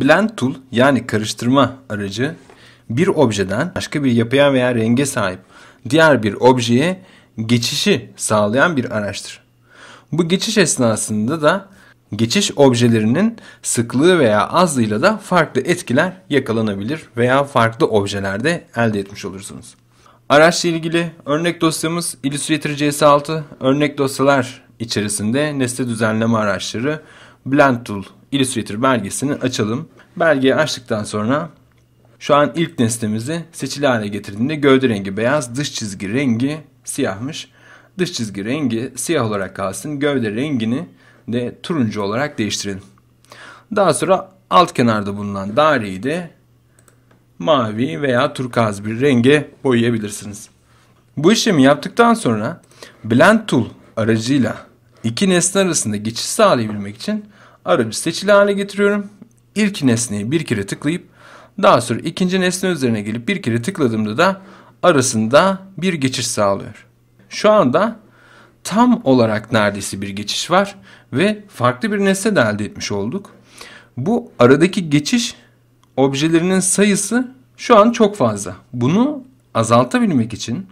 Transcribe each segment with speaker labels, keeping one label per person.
Speaker 1: Blend Tool yani karıştırma aracı bir objeden başka bir yapıya veya renge sahip diğer bir objeye geçişi sağlayan bir araçtır. Bu geçiş esnasında da geçiş objelerinin sıklığı veya azlığıyla da farklı etkiler yakalanabilir veya farklı objelerde elde etmiş olursunuz. Araçla ilgili örnek dosyamız Illustrator CS6 örnek dosyalar içerisinde nesne düzenleme araçları Blend Tool Illustrator belgesini açalım. Belgeyi açtıktan sonra şu an ilk nesnemizi seçili hale getirdiğinde gövde rengi beyaz, dış çizgi rengi siyahmış. Dış çizgi rengi siyah olarak kalsın. Gövde rengini de turuncu olarak değiştirelim. Daha sonra alt kenarda bulunan daireyi de mavi veya turkaz bir renge boyayabilirsiniz. Bu işlemi yaptıktan sonra Blend Tool aracıyla iki nesne arasında geçiş sağlayabilmek için aracı seçili hale getiriyorum. İlk nesneyi bir kere tıklayıp daha sonra ikinci nesne üzerine gelip bir kere tıkladığımda da arasında bir geçiş sağlıyor. Şu anda tam olarak neredeyse bir geçiş var ve farklı bir nesne de elde etmiş olduk. Bu aradaki geçiş objelerinin sayısı şu an çok fazla. Bunu azaltabilmek için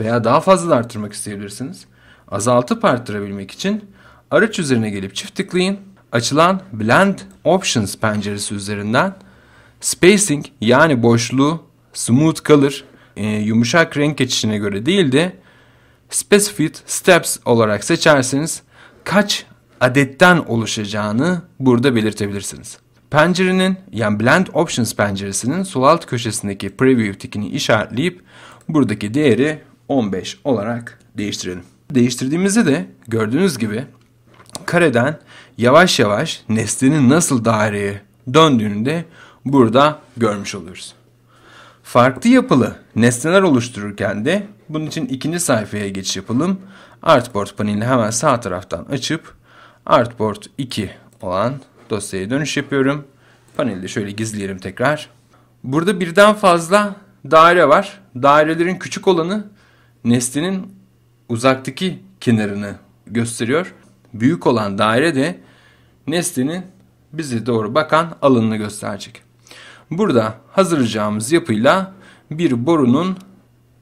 Speaker 1: veya daha fazla da arttırmak isteyebilirsiniz. Azaltıp arttırabilmek için araç üzerine gelip çift tıklayın açılan Blend Options penceresi üzerinden spacing yani boşluğu smooth color e, yumuşak renk geçişine göre değil de specific steps olarak seçerseniz kaç adetten oluşacağını burada belirtebilirsiniz. Pencerenin yani Blend Options penceresinin sol alt köşesindeki Preview tikini işaretleyip buradaki değeri 15 olarak değiştirelim. Değiştirdiğimizde de gördüğünüz gibi kareden yavaş yavaş nesnenin nasıl daireye döndüğünü de burada görmüş oluyoruz. Farklı yapılı nesneler oluştururken de bunun için ikinci sayfaya geçiş yapalım. Artboard panelini hemen sağ taraftan açıp Artboard 2 olan dosyaya dönüş yapıyorum. Paneli de şöyle gizleyelim tekrar. Burada birden fazla daire var. Dairelerin küçük olanı nesnenin uzaktaki kenarını gösteriyor büyük olan daire de nesnenin bize doğru bakan alanını gösterecek. Burada hazırlayacağımız yapıyla bir borunun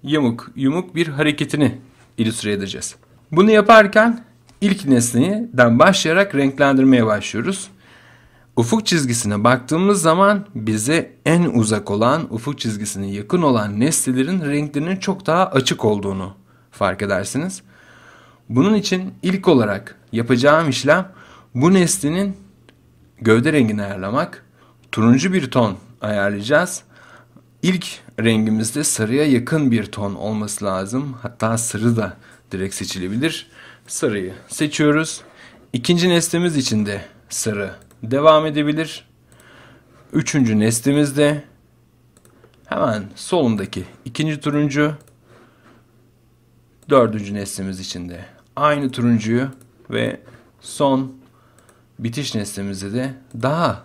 Speaker 1: yamuk yumuk bir hareketini ilüstre edeceğiz. Bunu yaparken ilk nesneden başlayarak renklendirmeye başlıyoruz. Ufuk çizgisine baktığımız zaman bize en uzak olan ufuk çizgisine yakın olan nesnelerin renklerinin çok daha açık olduğunu fark edersiniz. Bunun için ilk olarak yapacağım işlem bu neslinin gövde rengini ayarlamak. Turuncu bir ton ayarlayacağız. İlk rengimizde sarıya yakın bir ton olması lazım. Hatta sarı da direkt seçilebilir. Sarıyı seçiyoruz. İkinci neslimiz için de sarı devam edebilir. Üçüncü neslimizde hemen solundaki ikinci turuncu dördüncü neslimiz için de aynı turuncuyu ve son bitiş nesnemizde de daha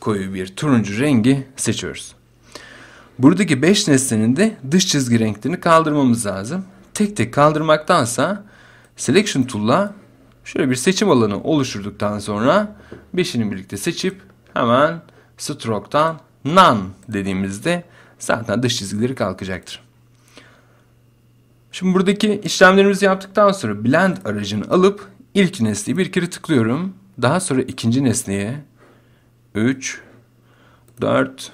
Speaker 1: koyu bir turuncu rengi seçiyoruz. Buradaki 5 nesnenin de dış çizgi renklerini kaldırmamız lazım. Tek tek kaldırmaktansa Selection Tool'la şöyle bir seçim alanı oluşturduktan sonra 5'ini birlikte seçip hemen stroke'dan None dediğimizde zaten dış çizgileri kalkacaktır. Şimdi buradaki işlemlerimizi yaptıktan sonra blend aracını alıp ilk nesneyi bir kere tıklıyorum. Daha sonra ikinci nesneye 3, 4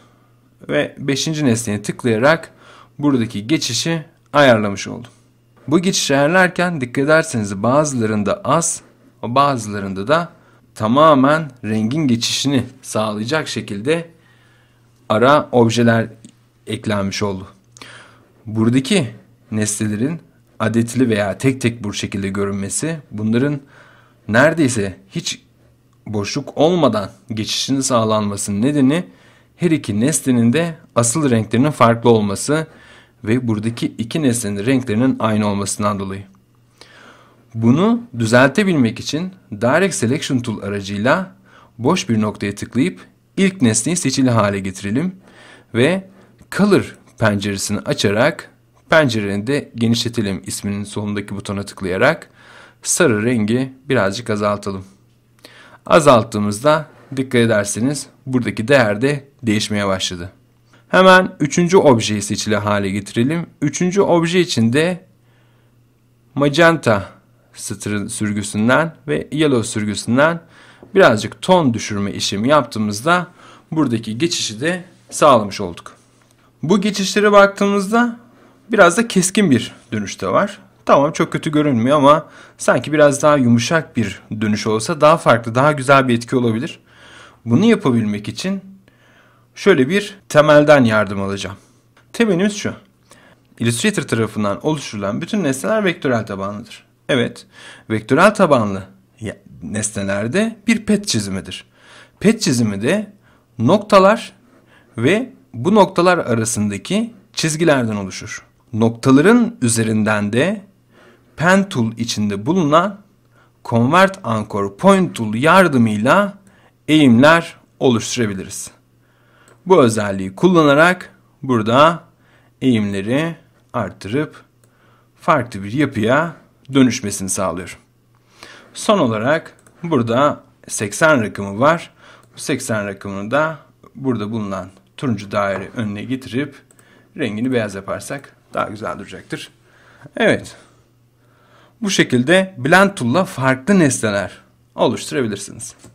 Speaker 1: ve 5. nesneye tıklayarak buradaki geçişi ayarlamış oldum. Bu geçişi ayarlarken dikkat ederseniz bazılarında az, bazılarında da tamamen rengin geçişini sağlayacak şekilde ara objeler eklenmiş oldu. Buradaki nesnelerin adetli veya tek tek bu şekilde görünmesi bunların neredeyse hiç boşluk olmadan geçişini sağlanmasının nedeni her iki nesnenin de asıl renklerinin farklı olması ve buradaki iki nesnenin renklerinin aynı olmasından dolayı. Bunu düzeltebilmek için Direct Selection Tool aracıyla boş bir noktaya tıklayıp ilk nesneyi seçili hale getirelim ve Color penceresini açarak Pencerenin de genişletelim isminin sonundaki butona tıklayarak sarı rengi birazcık azaltalım. Azalttığımızda dikkat ederseniz buradaki değer de değişmeye başladı. Hemen üçüncü objeyi seçili hale getirelim. Üçüncü obje için de magenta satırın sürgüsünden ve yellow sürgüsünden birazcık ton düşürme işlemi yaptığımızda buradaki geçişi de sağlamış olduk. Bu geçişlere baktığımızda biraz da keskin bir dönüş de var. Tamam çok kötü görünmüyor ama sanki biraz daha yumuşak bir dönüş olsa daha farklı, daha güzel bir etki olabilir. Bunu yapabilmek için şöyle bir temelden yardım alacağım. Temelimiz şu. Illustrator tarafından oluşturulan bütün nesneler vektörel tabanlıdır. Evet, vektörel tabanlı nesnelerde bir pet çizimidir. Pet çizimi de noktalar ve bu noktalar arasındaki çizgilerden oluşur noktaların üzerinden de pen tool içinde bulunan convert anchor point tool yardımıyla eğimler oluşturabiliriz. Bu özelliği kullanarak burada eğimleri arttırıp farklı bir yapıya dönüşmesini sağlıyor. Son olarak burada 80 rakımı var. Bu 80 rakımını da burada bulunan turuncu daire önüne getirip rengini beyaz yaparsak daha güzel duracaktır. Evet. Bu şekilde Blend Tool'la farklı nesneler oluşturabilirsiniz.